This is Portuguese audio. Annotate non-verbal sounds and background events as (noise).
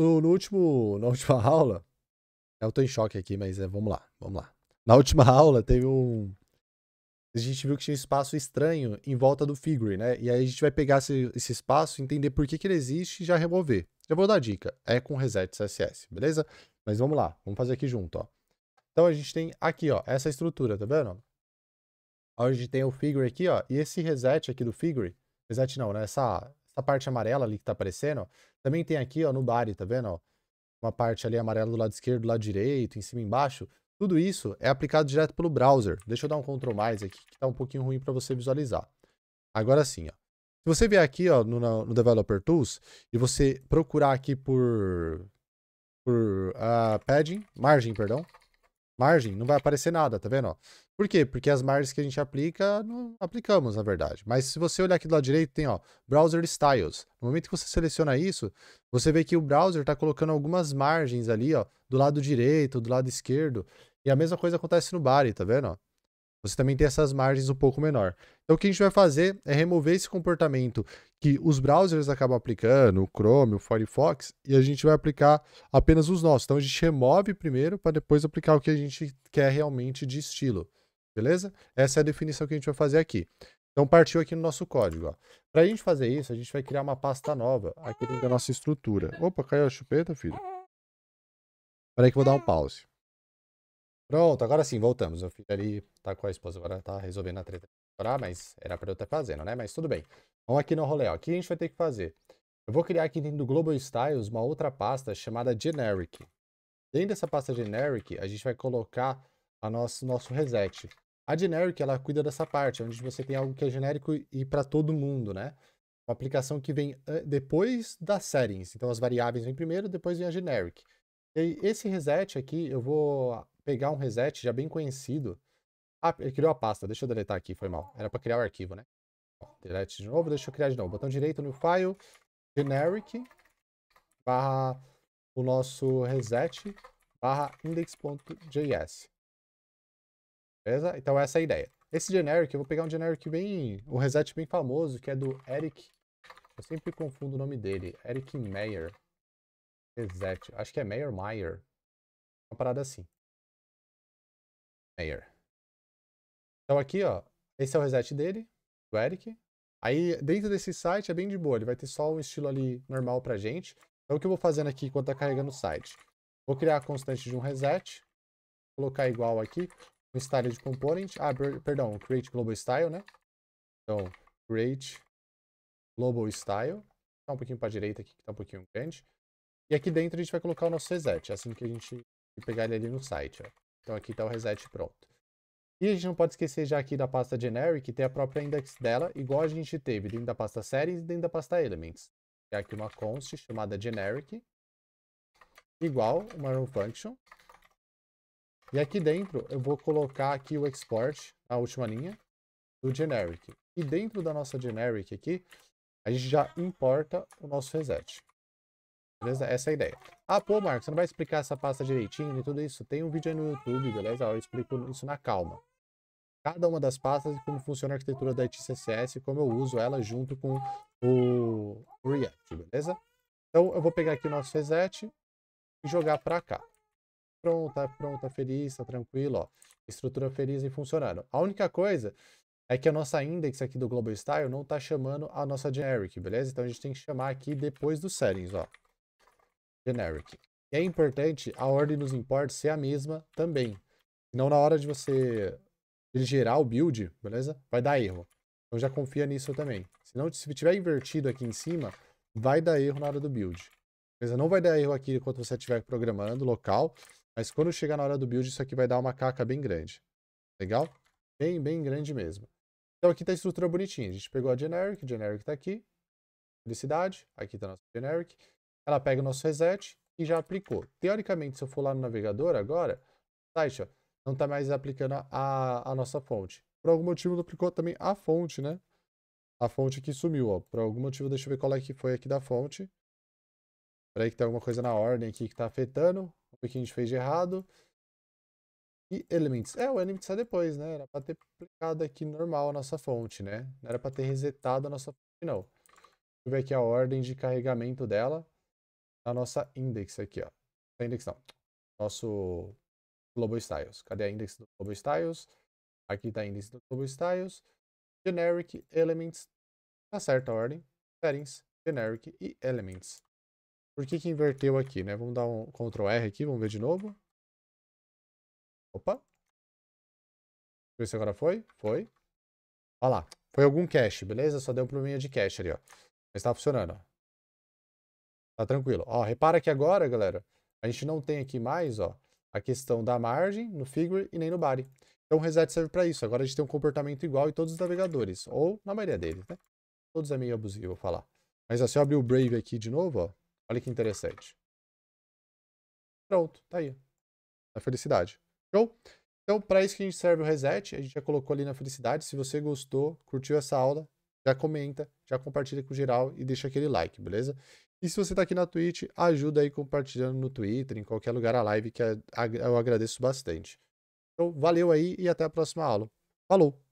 no, no último, na última (laughs) aula, eu tô em choque aqui, mas é, vamos lá, vamos lá. Na última (laughs) aula teve um, a gente viu que tinha um espaço estranho em volta do figure, né? E aí a gente vai pegar esse, esse espaço, entender por que, que ele existe e já remover. Já vou dar a dica, é com reset CSS, beleza? Mas vamos lá, vamos fazer aqui junto, ó. Então a gente tem aqui, ó, essa estrutura, tá vendo? a gente tem o figure aqui, ó, e esse reset aqui do figure, reset não, né? Essa, essa parte amarela ali que tá aparecendo, ó, também tem aqui, ó, no body, tá vendo, ó? Uma parte ali amarela do lado esquerdo, do lado direito, em cima e embaixo. Tudo isso é aplicado direto pelo browser. Deixa eu dar um Ctrl mais aqui, que tá um pouquinho ruim para você visualizar. Agora sim, ó. Se você vier aqui, ó, no, no Developer Tools, e você procurar aqui por... Por uh, padding, margem, perdão, margem, não vai aparecer nada, tá vendo? Por quê? Porque as margens que a gente aplica, não aplicamos, na verdade. Mas se você olhar aqui do lado direito, tem ó, Browser Styles. No momento que você seleciona isso, você vê que o browser está colocando algumas margens ali, ó, do lado direito, do lado esquerdo. E a mesma coisa acontece no body, tá vendo? você também tem essas margens um pouco menor. Então o que a gente vai fazer é remover esse comportamento que os browsers acabam aplicando, o Chrome, o Firefox, e a gente vai aplicar apenas os nossos. Então a gente remove primeiro para depois aplicar o que a gente quer realmente de estilo. Beleza? Essa é a definição que a gente vai fazer aqui. Então partiu aqui no nosso código. Para a gente fazer isso, a gente vai criar uma pasta nova aqui dentro da nossa estrutura. Opa, caiu a chupeta, filho. Espera aí que eu vou dar um pause. Pronto, agora sim, voltamos. O filho ali tá com a esposa, agora tá resolvendo a treta. Mas era pra eu estar fazendo, né? Mas tudo bem. Vamos aqui no rolê, ó. O que a gente vai ter que fazer? Eu vou criar aqui dentro do Global Styles uma outra pasta chamada Generic. Dentro dessa pasta Generic, a gente vai colocar a nosso, nosso reset. A Generic, ela cuida dessa parte, onde você tem algo que é genérico e para todo mundo, né? Uma aplicação que vem eh, depois das settings. Então, as variáveis vêm primeiro, depois vem a Generic esse reset aqui, eu vou pegar um reset já bem conhecido. Ah, ele criou a pasta. Deixa eu deletar aqui, foi mal. Era para criar o arquivo, né? delete de novo, deixa eu criar de novo. Botão direito no file, generic, barra o nosso reset, barra index.js. Beleza? Então essa é a ideia. Esse generic, eu vou pegar um generic bem... um reset bem famoso, que é do Eric... Eu sempre confundo o nome dele. Eric Meyer. Exato. Acho que é mayor Meyer. Uma parada assim. Mayer. Então aqui, ó. Esse é o reset dele, do Eric. Aí, dentro desse site, é bem de boa. Ele vai ter só um estilo ali normal pra gente. Então, o que eu vou fazendo aqui enquanto tá carregando o site? Vou criar a constante de um reset. Colocar igual aqui. Um style de component. Ah, per perdão. Create global style, né? Então, create global style. Tá um pouquinho pra direita aqui, que tá um pouquinho grande. E aqui dentro a gente vai colocar o nosso reset, é assim que a gente pegar ele ali no site. Ó. Então aqui está o reset pronto. E a gente não pode esquecer já aqui da pasta generic tem a própria index dela, igual a gente teve dentro da pasta series e dentro da pasta elements. tem aqui uma const chamada generic, igual uma run function. E aqui dentro eu vou colocar aqui o export, a última linha, do generic. E dentro da nossa generic aqui, a gente já importa o nosso reset. Beleza? Essa é a ideia. Ah, pô, Marcos, você não vai explicar essa pasta direitinho e tudo isso? Tem um vídeo aí no YouTube, beleza? Eu explico isso na calma. Cada uma das pastas e como funciona a arquitetura da ITCCS e como eu uso ela junto com o React, beleza? Então, eu vou pegar aqui o nosso reset e jogar para cá. Pronta, pronta, feliz, tá tranquilo, ó. Estrutura feliz e funcionando. A única coisa é que a nossa index aqui do Global Style não tá chamando a nossa generic, beleza? Então, a gente tem que chamar aqui depois dos settings, ó generic. E é importante a ordem dos imports ser a mesma também. Senão na hora de você gerar o build, beleza? Vai dar erro. Então já confia nisso também. Senão se tiver invertido aqui em cima, vai dar erro na hora do build. Beleza? Não vai dar erro aqui enquanto você estiver programando local, mas quando chegar na hora do build isso aqui vai dar uma caca bem grande. Legal? Bem, bem grande mesmo. Então aqui está a estrutura bonitinha. A gente pegou a generic, generic está aqui. Felicidade, aqui está nosso generic. Ela pega o nosso reset e já aplicou. Teoricamente, se eu for lá no navegador agora, site, tá, ó, não está mais aplicando a, a nossa fonte. Por algum motivo, aplicou também a fonte, né? A fonte que sumiu, ó. Por algum motivo, deixa eu ver qual é que foi aqui da fonte. aí que tem alguma coisa na ordem aqui que está afetando. O que a gente fez de errado. E Elements. É, o Elements sai depois, né? Era para ter aplicado aqui normal a nossa fonte, né? Não era para ter resetado a nossa fonte, não. Deixa eu ver aqui a ordem de carregamento dela na nossa index aqui, ó. Index não. Nosso Global Styles. Cadê a index do Global Styles? Aqui está a index do Global Styles. Generic, Elements. Tá certa a ordem. Settings, Generic e Elements. Por que que inverteu aqui, né? Vamos dar um Ctrl R aqui, vamos ver de novo. Opa. Deixa eu ver se agora foi. Foi. Olha lá. Foi algum cache, beleza? Só deu um probleminha de cache ali, ó. Mas tá funcionando, ó. Tá tranquilo. Ó, repara que agora, galera, a gente não tem aqui mais, ó, a questão da margem no figure e nem no body. Então o reset serve para isso. Agora a gente tem um comportamento igual em todos os navegadores, ou na maioria deles, né? Todos é meio abusivo falar. Mas ó, se eu abrir o Brave aqui de novo, ó, olha que interessante. Pronto, tá aí. Na felicidade. Show? Então, para isso que a gente serve o reset, a gente já colocou ali na felicidade. Se você gostou, curtiu essa aula, já comenta, já compartilha com geral e deixa aquele like, beleza? E se você está aqui na Twitch, ajuda aí compartilhando no Twitter, em qualquer lugar a live, que é, eu agradeço bastante. Então, valeu aí e até a próxima aula. Falou!